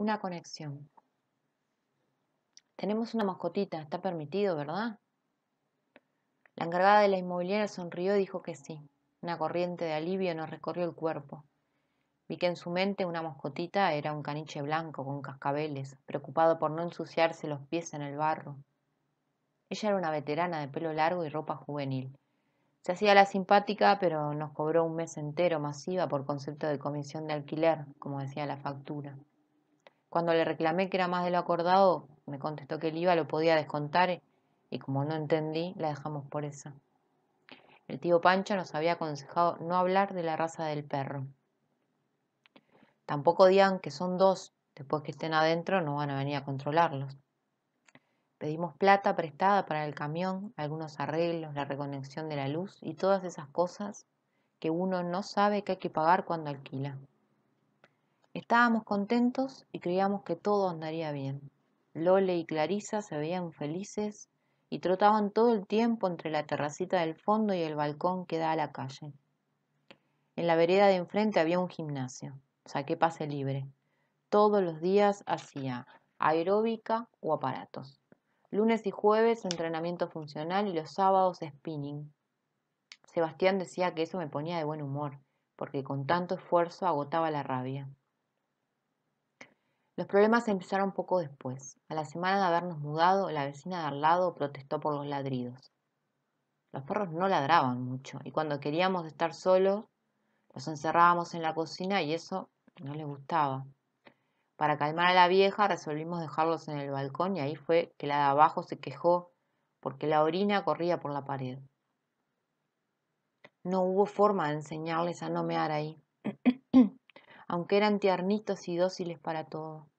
una conexión. Tenemos una mascotita, está permitido, ¿verdad? La encargada de la inmobiliaria sonrió y dijo que sí. Una corriente de alivio nos recorrió el cuerpo. Vi que en su mente una moscotita era un caniche blanco con cascabeles, preocupado por no ensuciarse los pies en el barro. Ella era una veterana de pelo largo y ropa juvenil. Se hacía la simpática, pero nos cobró un mes entero masiva por concepto de comisión de alquiler, como decía la factura. Cuando le reclamé que era más de lo acordado, me contestó que el IVA lo podía descontar y como no entendí, la dejamos por esa. El tío Pancho nos había aconsejado no hablar de la raza del perro. Tampoco digan que son dos, después que estén adentro no van a venir a controlarlos. Pedimos plata prestada para el camión, algunos arreglos, la reconexión de la luz y todas esas cosas que uno no sabe que hay que pagar cuando alquila. Estábamos contentos y creíamos que todo andaría bien. Lole y Clarisa se veían felices y trotaban todo el tiempo entre la terracita del fondo y el balcón que da a la calle. En la vereda de enfrente había un gimnasio. Saqué pase libre. Todos los días hacía aeróbica o aparatos. Lunes y jueves entrenamiento funcional y los sábados spinning. Sebastián decía que eso me ponía de buen humor, porque con tanto esfuerzo agotaba la rabia. Los problemas empezaron poco después. A la semana de habernos mudado, la vecina de al lado protestó por los ladridos. Los perros no ladraban mucho y cuando queríamos estar solos, los encerrábamos en la cocina y eso no les gustaba. Para calmar a la vieja resolvimos dejarlos en el balcón y ahí fue que la de abajo se quejó porque la orina corría por la pared. No hubo forma de enseñarles a no mear ahí, aunque eran tiernitos y dóciles para todo.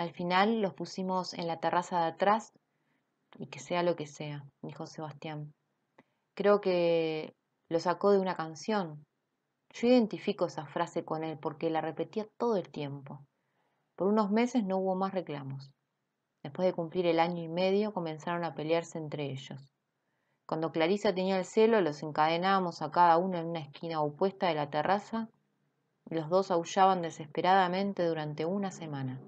Al final los pusimos en la terraza de atrás y que sea lo que sea, dijo Sebastián. Creo que lo sacó de una canción. Yo identifico esa frase con él porque la repetía todo el tiempo. Por unos meses no hubo más reclamos. Después de cumplir el año y medio comenzaron a pelearse entre ellos. Cuando Clarisa tenía el celo, los encadenábamos a cada uno en una esquina opuesta de la terraza y los dos aullaban desesperadamente durante una semana.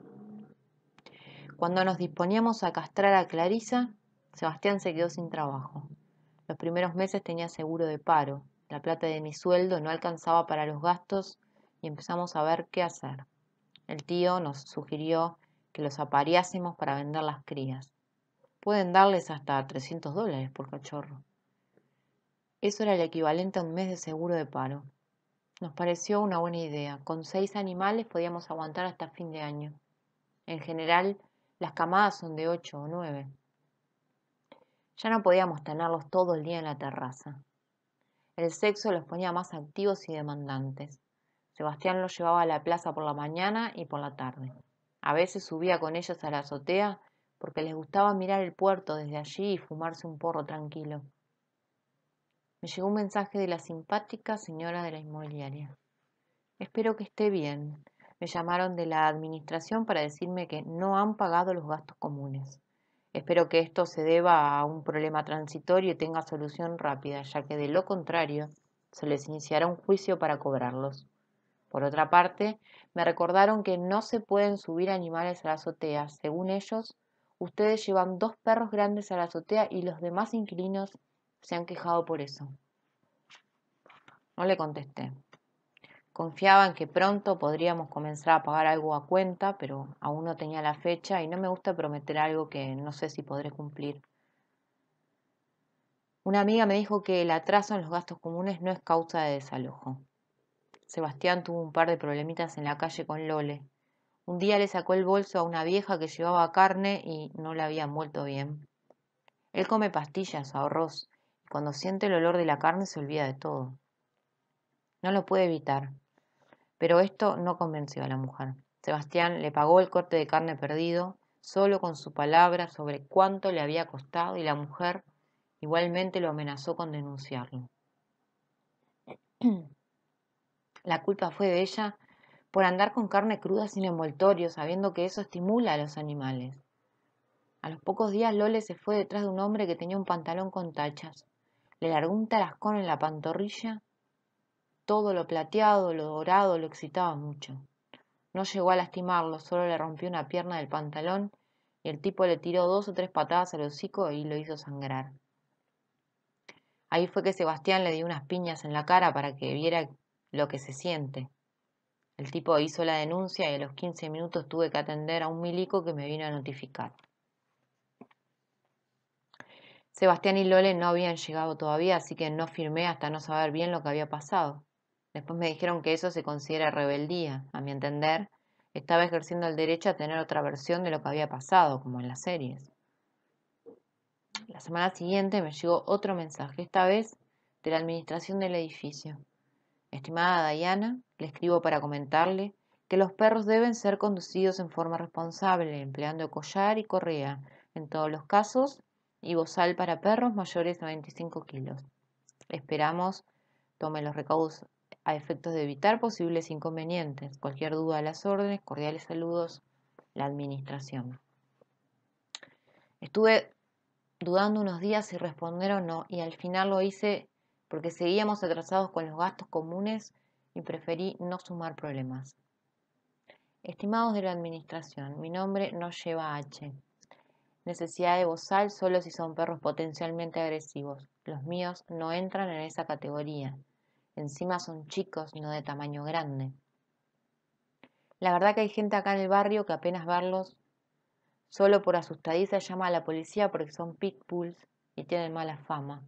Cuando nos disponíamos a castrar a Clarisa, Sebastián se quedó sin trabajo. Los primeros meses tenía seguro de paro, la plata de mi sueldo no alcanzaba para los gastos y empezamos a ver qué hacer. El tío nos sugirió que los apareásemos para vender las crías. Pueden darles hasta 300 dólares por cachorro. Eso era el equivalente a un mes de seguro de paro. Nos pareció una buena idea. Con seis animales podíamos aguantar hasta fin de año. En general, las camadas son de ocho o nueve. Ya no podíamos tenerlos todo el día en la terraza. El sexo los ponía más activos y demandantes. Sebastián los llevaba a la plaza por la mañana y por la tarde. A veces subía con ellos a la azotea porque les gustaba mirar el puerto desde allí y fumarse un porro tranquilo. Me llegó un mensaje de la simpática señora de la inmobiliaria. Espero que esté bien me llamaron de la administración para decirme que no han pagado los gastos comunes. Espero que esto se deba a un problema transitorio y tenga solución rápida, ya que de lo contrario se les iniciará un juicio para cobrarlos. Por otra parte, me recordaron que no se pueden subir animales a la azotea. Según ellos, ustedes llevan dos perros grandes a la azotea y los demás inquilinos se han quejado por eso. No le contesté. Confiaba en que pronto podríamos comenzar a pagar algo a cuenta, pero aún no tenía la fecha y no me gusta prometer algo que no sé si podré cumplir. Una amiga me dijo que el atraso en los gastos comunes no es causa de desalojo. Sebastián tuvo un par de problemitas en la calle con Lole. Un día le sacó el bolso a una vieja que llevaba carne y no la había muerto bien. Él come pastillas ahorros y cuando siente el olor de la carne se olvida de todo. No lo puede evitar. Pero esto no convenció a la mujer. Sebastián le pagó el corte de carne perdido solo con su palabra sobre cuánto le había costado y la mujer igualmente lo amenazó con denunciarlo. La culpa fue de ella por andar con carne cruda sin envoltorio, sabiendo que eso estimula a los animales. A los pocos días Lole se fue detrás de un hombre que tenía un pantalón con tachas. Le largó un tarascón en la pantorrilla todo lo plateado, lo dorado, lo excitaba mucho. No llegó a lastimarlo, solo le rompió una pierna del pantalón y el tipo le tiró dos o tres patadas al hocico y lo hizo sangrar. Ahí fue que Sebastián le dio unas piñas en la cara para que viera lo que se siente. El tipo hizo la denuncia y a los 15 minutos tuve que atender a un milico que me vino a notificar. Sebastián y Lole no habían llegado todavía, así que no firmé hasta no saber bien lo que había pasado. Después me dijeron que eso se considera rebeldía. A mi entender, estaba ejerciendo el derecho a tener otra versión de lo que había pasado, como en las series. La semana siguiente me llegó otro mensaje, esta vez de la administración del edificio. Estimada Diana, le escribo para comentarle que los perros deben ser conducidos en forma responsable, empleando collar y correa en todos los casos y bozal para perros mayores de 25 kilos. Esperamos tome los recaudos a efectos de evitar posibles inconvenientes. Cualquier duda a las órdenes, cordiales saludos, la administración. Estuve dudando unos días si responder o no y al final lo hice porque seguíamos atrasados con los gastos comunes y preferí no sumar problemas. Estimados de la Administración, mi nombre no lleva H. Necesidad de bozal solo si son perros potencialmente agresivos. Los míos no entran en esa categoría. Encima son chicos, no de tamaño grande. La verdad que hay gente acá en el barrio que apenas verlos, solo por asustadiza llama a la policía porque son pitbulls y tienen mala fama.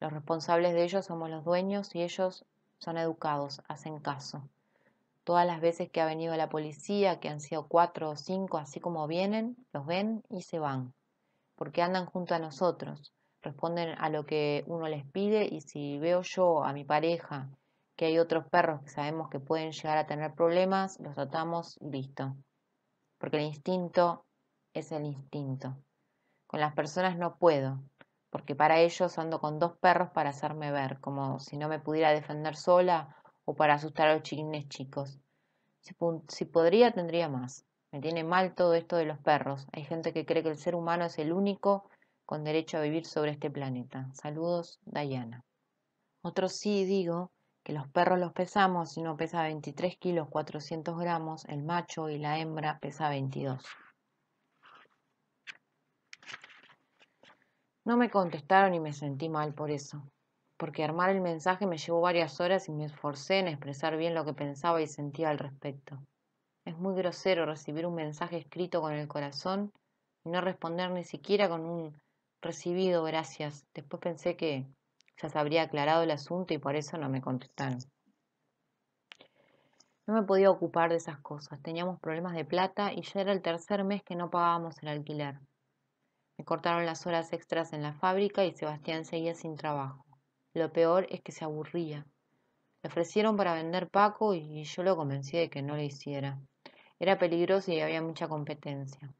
Los responsables de ellos somos los dueños y ellos son educados, hacen caso. Todas las veces que ha venido la policía, que han sido cuatro o cinco, así como vienen, los ven y se van, porque andan junto a nosotros responden a lo que uno les pide y si veo yo a mi pareja que hay otros perros que sabemos que pueden llegar a tener problemas, los tratamos y listo. Porque el instinto es el instinto. Con las personas no puedo, porque para ellos ando con dos perros para hacerme ver, como si no me pudiera defender sola o para asustar a los chiquines chicos. Si, si podría, tendría más. Me tiene mal todo esto de los perros. Hay gente que cree que el ser humano es el único con derecho a vivir sobre este planeta. Saludos, Dayana. Otro sí digo que los perros los pesamos si no pesa 23 kilos 400 gramos, el macho y la hembra pesa 22. No me contestaron y me sentí mal por eso, porque armar el mensaje me llevó varias horas y me esforcé en expresar bien lo que pensaba y sentía al respecto. Es muy grosero recibir un mensaje escrito con el corazón y no responder ni siquiera con un Recibido, gracias. Después pensé que ya se habría aclarado el asunto y por eso no me contestaron. No me podía ocupar de esas cosas. Teníamos problemas de plata y ya era el tercer mes que no pagábamos el alquiler. Me cortaron las horas extras en la fábrica y Sebastián seguía sin trabajo. Lo peor es que se aburría. Le ofrecieron para vender Paco y yo lo convencí de que no lo hiciera. Era peligroso y había mucha competencia.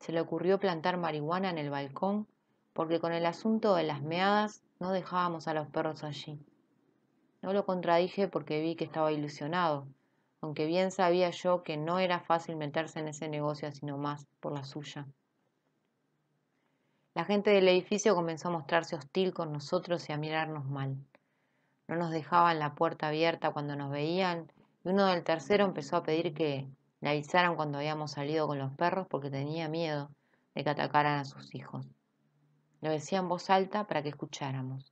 Se le ocurrió plantar marihuana en el balcón porque con el asunto de las meadas no dejábamos a los perros allí. No lo contradije porque vi que estaba ilusionado, aunque bien sabía yo que no era fácil meterse en ese negocio sino más por la suya. La gente del edificio comenzó a mostrarse hostil con nosotros y a mirarnos mal. No nos dejaban la puerta abierta cuando nos veían y uno del tercero empezó a pedir que le avisaran cuando habíamos salido con los perros porque tenía miedo de que atacaran a sus hijos. Lo decía en voz alta para que escucháramos.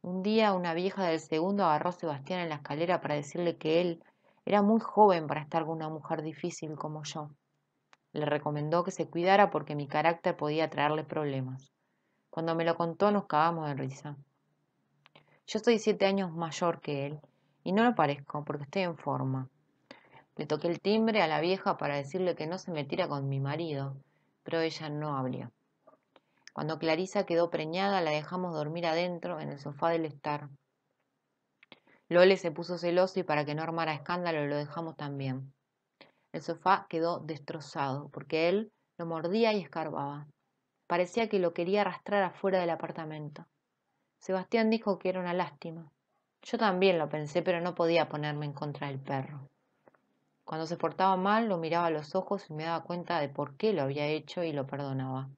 Un día una vieja del segundo agarró a Sebastián en la escalera para decirle que él era muy joven para estar con una mujer difícil como yo. Le recomendó que se cuidara porque mi carácter podía traerle problemas. Cuando me lo contó nos cagamos de risa. Yo soy siete años mayor que él y no lo parezco porque estoy en forma. Le toqué el timbre a la vieja para decirle que no se metiera con mi marido, pero ella no abrió. Cuando Clarisa quedó preñada, la dejamos dormir adentro, en el sofá del estar. Lole se puso celoso y para que no armara escándalo lo dejamos también. El sofá quedó destrozado, porque él lo mordía y escarbaba. Parecía que lo quería arrastrar afuera del apartamento. Sebastián dijo que era una lástima. Yo también lo pensé, pero no podía ponerme en contra del perro. Cuando se portaba mal, lo miraba a los ojos y me daba cuenta de por qué lo había hecho y lo perdonaba.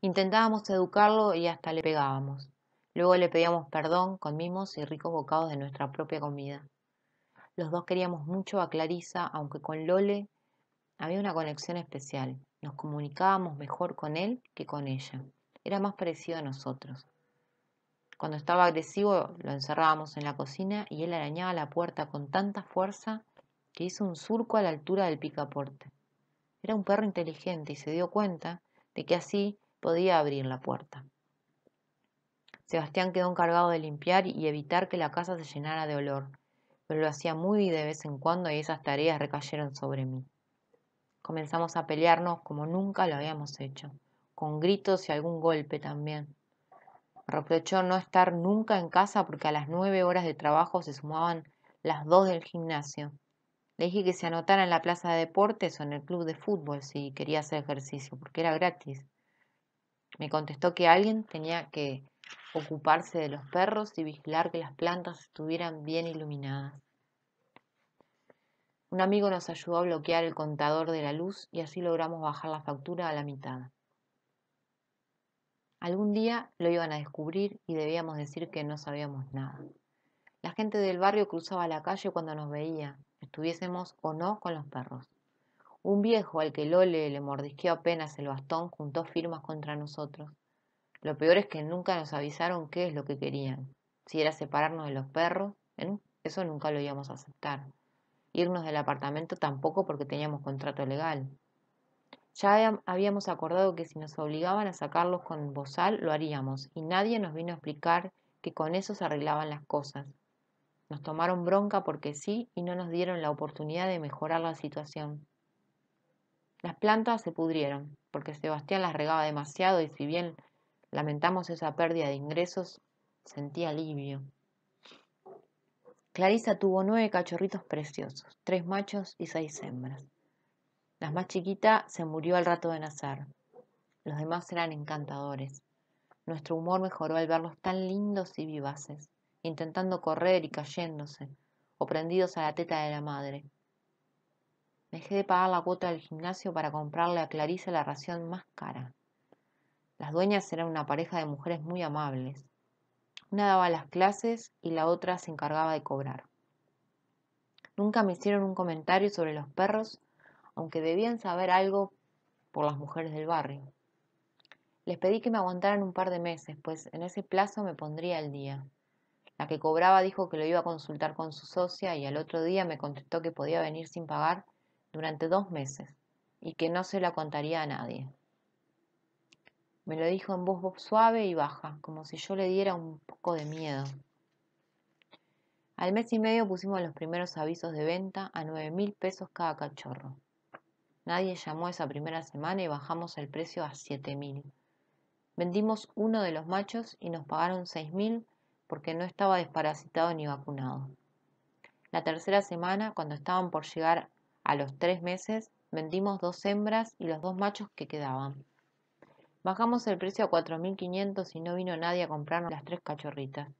Intentábamos educarlo y hasta le pegábamos. Luego le pedíamos perdón con mimos y ricos bocados de nuestra propia comida. Los dos queríamos mucho a Clarisa, aunque con Lole había una conexión especial. Nos comunicábamos mejor con él que con ella. Era más parecido a nosotros. Cuando estaba agresivo lo encerrábamos en la cocina y él arañaba la puerta con tanta fuerza que hizo un surco a la altura del picaporte. Era un perro inteligente y se dio cuenta de que así podía abrir la puerta. Sebastián quedó encargado de limpiar y evitar que la casa se llenara de olor, pero lo hacía muy de vez en cuando y esas tareas recayeron sobre mí. Comenzamos a pelearnos como nunca lo habíamos hecho, con gritos y algún golpe también. Me reprochó no estar nunca en casa porque a las nueve horas de trabajo se sumaban las dos del gimnasio. Le dije que se anotara en la plaza de deportes o en el club de fútbol si quería hacer ejercicio, porque era gratis. Me contestó que alguien tenía que ocuparse de los perros y vigilar que las plantas estuvieran bien iluminadas. Un amigo nos ayudó a bloquear el contador de la luz y así logramos bajar la factura a la mitad. Algún día lo iban a descubrir y debíamos decir que no sabíamos nada. La gente del barrio cruzaba la calle cuando nos veía, estuviésemos o no con los perros. Un viejo al que Lole le mordisqueó apenas el bastón juntó firmas contra nosotros. Lo peor es que nunca nos avisaron qué es lo que querían. Si era separarnos de los perros, eso nunca lo íbamos a aceptar. Irnos del apartamento tampoco porque teníamos contrato legal. Ya habíamos acordado que si nos obligaban a sacarlos con bozal lo haríamos y nadie nos vino a explicar que con eso se arreglaban las cosas. Nos tomaron bronca porque sí y no nos dieron la oportunidad de mejorar la situación. Las plantas se pudrieron, porque Sebastián las regaba demasiado y si bien lamentamos esa pérdida de ingresos, sentí alivio. Clarisa tuvo nueve cachorritos preciosos, tres machos y seis hembras. La más chiquita se murió al rato de nacer. Los demás eran encantadores. Nuestro humor mejoró al verlos tan lindos y vivaces, intentando correr y cayéndose, o prendidos a la teta de la madre, Dejé de pagar la cuota del gimnasio para comprarle a Clarisa la ración más cara. Las dueñas eran una pareja de mujeres muy amables. Una daba las clases y la otra se encargaba de cobrar. Nunca me hicieron un comentario sobre los perros, aunque debían saber algo por las mujeres del barrio. Les pedí que me aguantaran un par de meses, pues en ese plazo me pondría al día. La que cobraba dijo que lo iba a consultar con su socia y al otro día me contestó que podía venir sin pagar durante dos meses y que no se la contaría a nadie. Me lo dijo en voz suave y baja, como si yo le diera un poco de miedo. Al mes y medio pusimos los primeros avisos de venta a nueve mil pesos cada cachorro. Nadie llamó esa primera semana y bajamos el precio a siete mil. Vendimos uno de los machos y nos pagaron seis mil porque no estaba desparasitado ni vacunado. La tercera semana, cuando estaban por llegar a los tres meses vendimos dos hembras y los dos machos que quedaban. Bajamos el precio a 4.500 y no vino nadie a comprarnos las tres cachorritas.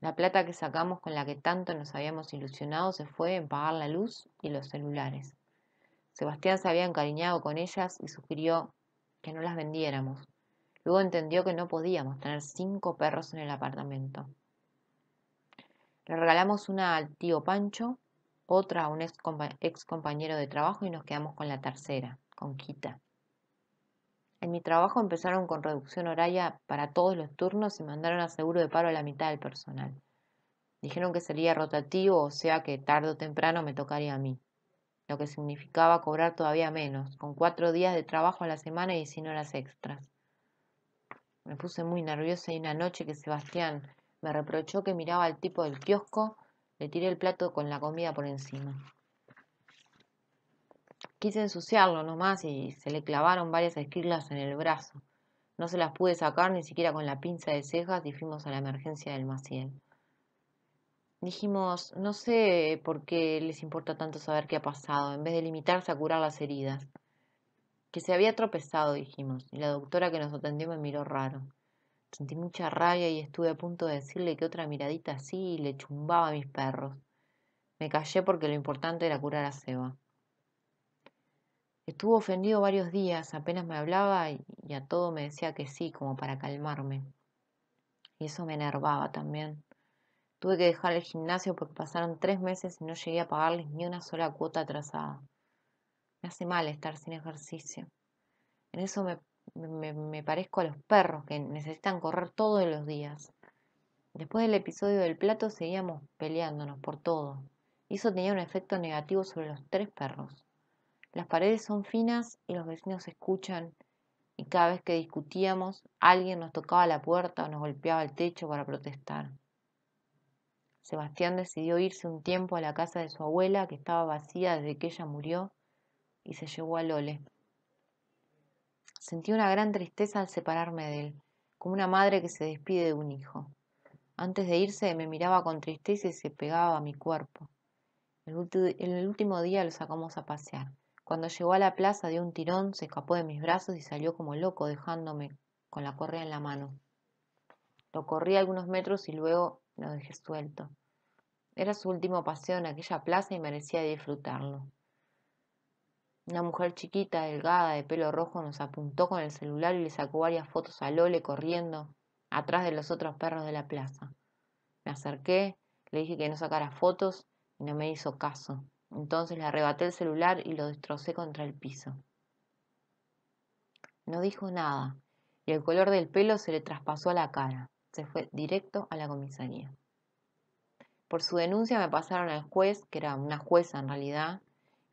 La plata que sacamos con la que tanto nos habíamos ilusionado se fue en pagar la luz y los celulares. Sebastián se había encariñado con ellas y sugirió que no las vendiéramos. Luego entendió que no podíamos tener cinco perros en el apartamento. Le regalamos una al tío Pancho otra a un ex, compañero de trabajo y nos quedamos con la tercera, con Quita. En mi trabajo empezaron con reducción horaria para todos los turnos y mandaron a seguro de paro a la mitad del personal. Dijeron que sería rotativo, o sea que tarde o temprano me tocaría a mí, lo que significaba cobrar todavía menos, con cuatro días de trabajo a la semana y sin horas extras. Me puse muy nerviosa y una noche que Sebastián me reprochó que miraba al tipo del kiosco, le tiré el plato con la comida por encima. Quise ensuciarlo nomás y se le clavaron varias esquirlas en el brazo. No se las pude sacar ni siquiera con la pinza de cejas y fuimos a la emergencia del Maciel. Dijimos, no sé por qué les importa tanto saber qué ha pasado, en vez de limitarse a curar las heridas. Que se había tropezado, dijimos, y la doctora que nos atendió me miró raro. Sentí mucha rabia y estuve a punto de decirle que otra miradita así le chumbaba a mis perros. Me callé porque lo importante era curar a Seba. Estuvo ofendido varios días, apenas me hablaba y a todo me decía que sí, como para calmarme. Y eso me enervaba también. Tuve que dejar el gimnasio porque pasaron tres meses y no llegué a pagarles ni una sola cuota atrasada. Me hace mal estar sin ejercicio. En eso me me, parezco a los perros que necesitan correr todos los días. Después del episodio del plato seguíamos peleándonos por todo, eso tenía un efecto negativo sobre los tres perros. Las paredes son finas y los vecinos escuchan, y cada vez que discutíamos, alguien nos tocaba la puerta o nos golpeaba el techo para protestar. Sebastián decidió irse un tiempo a la casa de su abuela, que estaba vacía desde que ella murió, y se llevó a Lole. Sentí una gran tristeza al separarme de él, como una madre que se despide de un hijo. Antes de irse me miraba con tristeza y se pegaba a mi cuerpo. El, el último día lo sacamos a pasear. Cuando llegó a la plaza dio un tirón, se escapó de mis brazos y salió como loco dejándome con la correa en la mano. Lo corrí algunos metros y luego lo dejé suelto. Era su último paseo en aquella plaza y merecía disfrutarlo. Una mujer chiquita, delgada, de pelo rojo, nos apuntó con el celular y le sacó varias fotos a Lole corriendo atrás de los otros perros de la plaza. Me acerqué, le dije que no sacara fotos y no me hizo caso. Entonces le arrebaté el celular y lo destrocé contra el piso. No dijo nada y el color del pelo se le traspasó a la cara. Se fue directo a la comisaría. Por su denuncia me pasaron al juez, que era una jueza en realidad,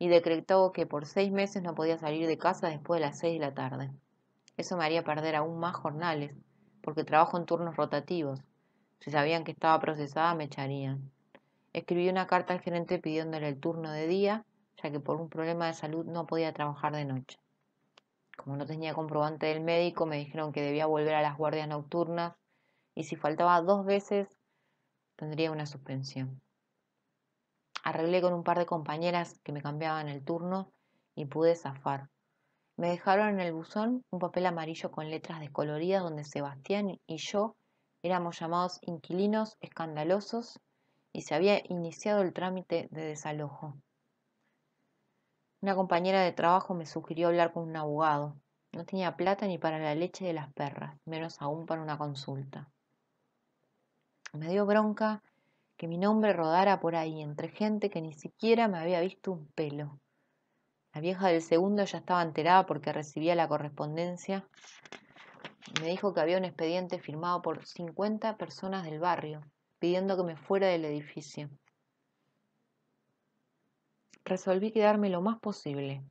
y decretó que por seis meses no podía salir de casa después de las seis de la tarde. Eso me haría perder aún más jornales, porque trabajo en turnos rotativos. Si sabían que estaba procesada, me echarían. Escribí una carta al gerente pidiéndole el turno de día, ya que por un problema de salud no podía trabajar de noche. Como no tenía comprobante del médico, me dijeron que debía volver a las guardias nocturnas y si faltaba dos veces, tendría una suspensión. Arreglé con un par de compañeras que me cambiaban el turno y pude zafar. Me dejaron en el buzón un papel amarillo con letras descoloridas donde Sebastián y yo éramos llamados inquilinos escandalosos y se había iniciado el trámite de desalojo. Una compañera de trabajo me sugirió hablar con un abogado. No tenía plata ni para la leche de las perras, menos aún para una consulta. Me dio bronca que mi nombre rodara por ahí entre gente que ni siquiera me había visto un pelo. La vieja del segundo ya estaba enterada porque recibía la correspondencia. Me dijo que había un expediente firmado por 50 personas del barrio, pidiendo que me fuera del edificio. Resolví quedarme lo más posible,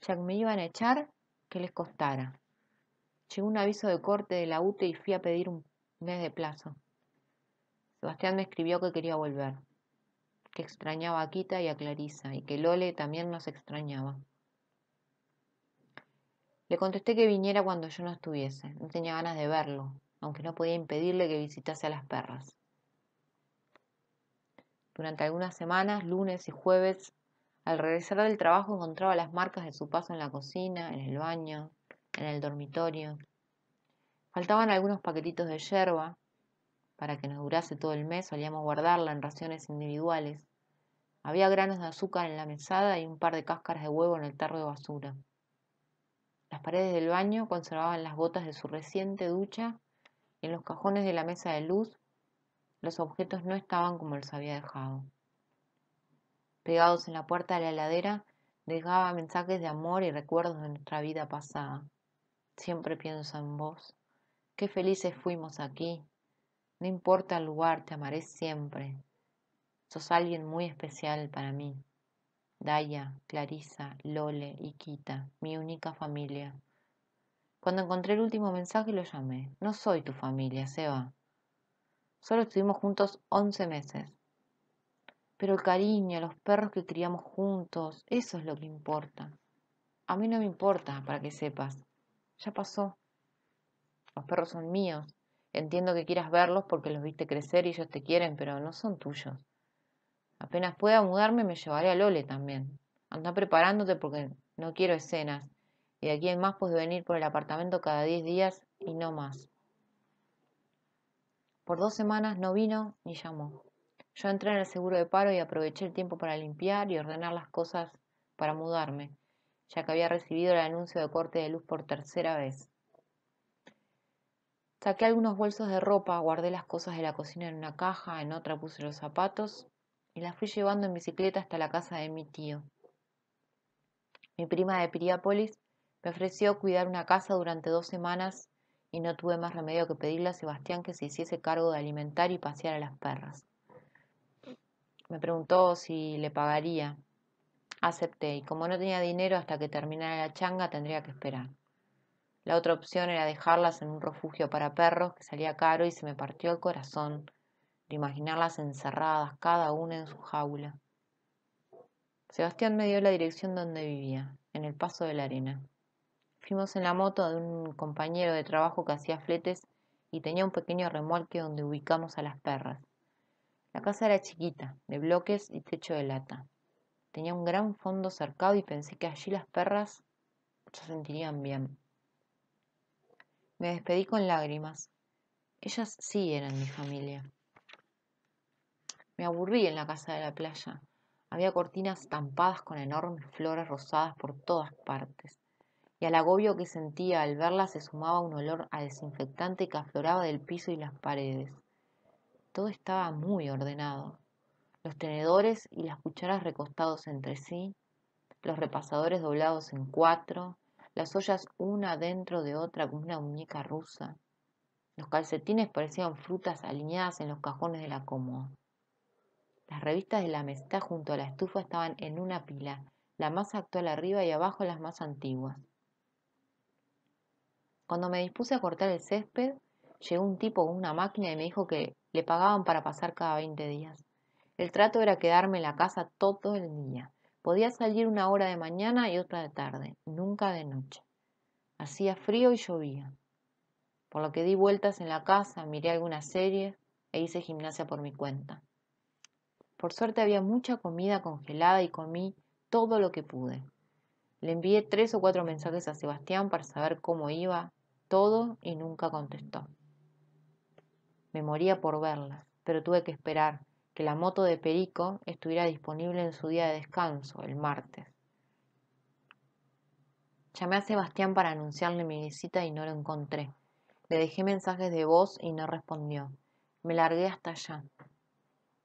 ya que me iban a echar, que les costara. Llegó un aviso de corte de la UTE y fui a pedir un mes de plazo. Sebastián me escribió que quería volver, que extrañaba a Quita y a Clarisa y que Lole también nos extrañaba. Le contesté que viniera cuando yo no estuviese, no tenía ganas de verlo, aunque no podía impedirle que visitase a las perras. Durante algunas semanas, lunes y jueves, al regresar del trabajo encontraba las marcas de su paso en la cocina, en el baño, en el dormitorio. Faltaban algunos paquetitos de yerba, para que nos durase todo el mes solíamos guardarla en raciones individuales. Había granos de azúcar en la mesada y un par de cáscaras de huevo en el tarro de basura. Las paredes del baño conservaban las gotas de su reciente ducha y en los cajones de la mesa de luz los objetos no estaban como los había dejado. Pegados en la puerta de la heladera, dejaba mensajes de amor y recuerdos de nuestra vida pasada. Siempre pienso en vos. Qué felices fuimos aquí, no importa el lugar, te amaré siempre. Sos alguien muy especial para mí. Daya, Clarisa, Lole y Kita, mi única familia. Cuando encontré el último mensaje lo llamé. No soy tu familia, Seba. Solo estuvimos juntos 11 meses. Pero el cariño, los perros que criamos juntos, eso es lo que importa. A mí no me importa, para que sepas. Ya pasó. Los perros son míos Entiendo que quieras verlos porque los viste crecer y ellos te quieren, pero no son tuyos. Apenas pueda mudarme me llevaré a Lole también. Anda preparándote porque no quiero escenas. Y de aquí en más puedes venir por el apartamento cada diez días y no más. Por dos semanas no vino ni llamó. Yo entré en el seguro de paro y aproveché el tiempo para limpiar y ordenar las cosas para mudarme, ya que había recibido el anuncio de corte de luz por tercera vez. Saqué algunos bolsos de ropa, guardé las cosas de la cocina en una caja, en otra puse los zapatos y las fui llevando en bicicleta hasta la casa de mi tío. Mi prima de Piriápolis me ofreció cuidar una casa durante dos semanas y no tuve más remedio que pedirle a Sebastián que se hiciese cargo de alimentar y pasear a las perras. Me preguntó si le pagaría. Acepté y como no tenía dinero hasta que terminara la changa tendría que esperar. La otra opción era dejarlas en un refugio para perros que salía caro y se me partió el corazón de imaginarlas encerradas cada una en su jaula. Sebastián me dio la dirección donde vivía, en el Paso de la Arena. Fuimos en la moto de un compañero de trabajo que hacía fletes y tenía un pequeño remolque donde ubicamos a las perras. La casa era chiquita, de bloques y techo de lata. Tenía un gran fondo cercado y pensé que allí las perras se sentirían bien. Me despedí con lágrimas. Ellas sí eran mi familia. Me aburrí en la casa de la playa. Había cortinas tampadas con enormes flores rosadas por todas partes, y al agobio que sentía al verlas se sumaba un olor a desinfectante que afloraba del piso y las paredes. Todo estaba muy ordenado. Los tenedores y las cucharas recostados entre sí, los repasadores doblados en cuatro, las ollas una dentro de otra como una muñeca rusa. Los calcetines parecían frutas alineadas en los cajones de la cómoda. Las revistas de la amistad junto a la estufa estaban en una pila, la más actual arriba y abajo las más antiguas. Cuando me dispuse a cortar el césped, llegó un tipo con una máquina y me dijo que le pagaban para pasar cada 20 días. El trato era quedarme en la casa todo el día. Podía salir una hora de mañana y otra de tarde, nunca de noche. Hacía frío y llovía. Por lo que di vueltas en la casa, miré alguna serie e hice gimnasia por mi cuenta. Por suerte había mucha comida congelada y comí todo lo que pude. Le envié tres o cuatro mensajes a Sebastián para saber cómo iba todo y nunca contestó. Me moría por verla, pero tuve que esperar que la moto de Perico estuviera disponible en su día de descanso, el martes. Llamé a Sebastián para anunciarle mi visita y no lo encontré. Le dejé mensajes de voz y no respondió. Me largué hasta allá.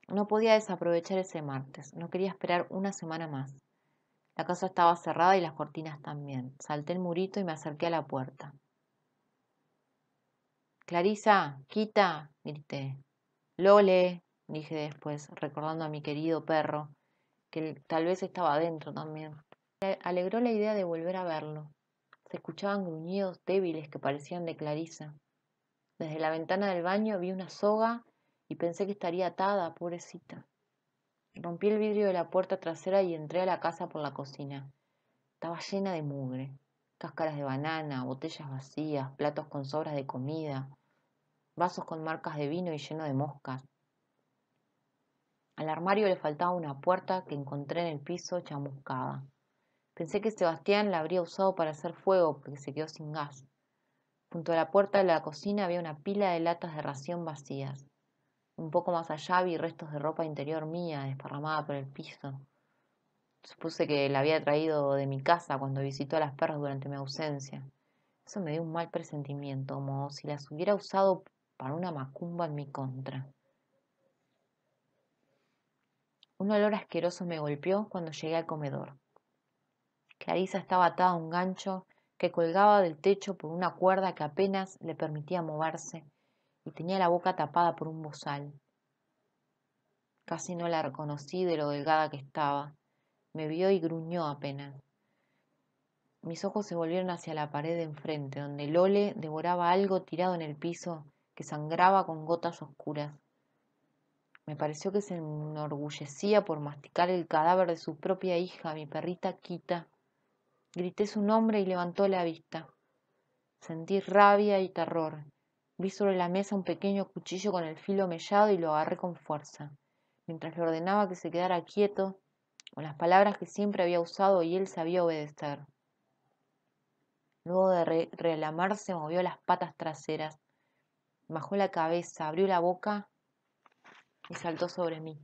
No podía desaprovechar ese martes, no quería esperar una semana más. La casa estaba cerrada y las cortinas también. Salté el murito y me acerqué a la puerta. Clarisa, quita, grité. Lole, dije después, recordando a mi querido perro, que tal vez estaba adentro también. Me alegró la idea de volver a verlo. Se escuchaban gruñidos débiles que parecían de Clarisa. Desde la ventana del baño vi una soga y pensé que estaría atada, pobrecita. Rompí el vidrio de la puerta trasera y entré a la casa por la cocina. Estaba llena de mugre, cáscaras de banana, botellas vacías, platos con sobras de comida, vasos con marcas de vino y lleno de moscas, al armario le faltaba una puerta que encontré en el piso chamuscada. Pensé que Sebastián la habría usado para hacer fuego porque se quedó sin gas. Junto a la puerta de la cocina había una pila de latas de ración vacías. Un poco más allá vi restos de ropa interior mía desparramada por el piso. Supuse que la había traído de mi casa cuando visitó a las perras durante mi ausencia. Eso me dio un mal presentimiento, como si las hubiera usado para una macumba en mi contra. Un olor asqueroso me golpeó cuando llegué al comedor. Clarisa estaba atada a un gancho que colgaba del techo por una cuerda que apenas le permitía moverse y tenía la boca tapada por un bozal. Casi no la reconocí de lo delgada que estaba. Me vio y gruñó apenas. Mis ojos se volvieron hacia la pared de enfrente, donde Lole devoraba algo tirado en el piso que sangraba con gotas oscuras. Me pareció que se enorgullecía por masticar el cadáver de su propia hija, mi perrita Quita. Grité su nombre y levantó la vista. Sentí rabia y terror. Vi sobre la mesa un pequeño cuchillo con el filo mellado y lo agarré con fuerza. Mientras le ordenaba que se quedara quieto, con las palabras que siempre había usado y él sabía obedecer. Luego de realamarse relamarse movió las patas traseras, bajó la cabeza, abrió la boca y saltó sobre mí.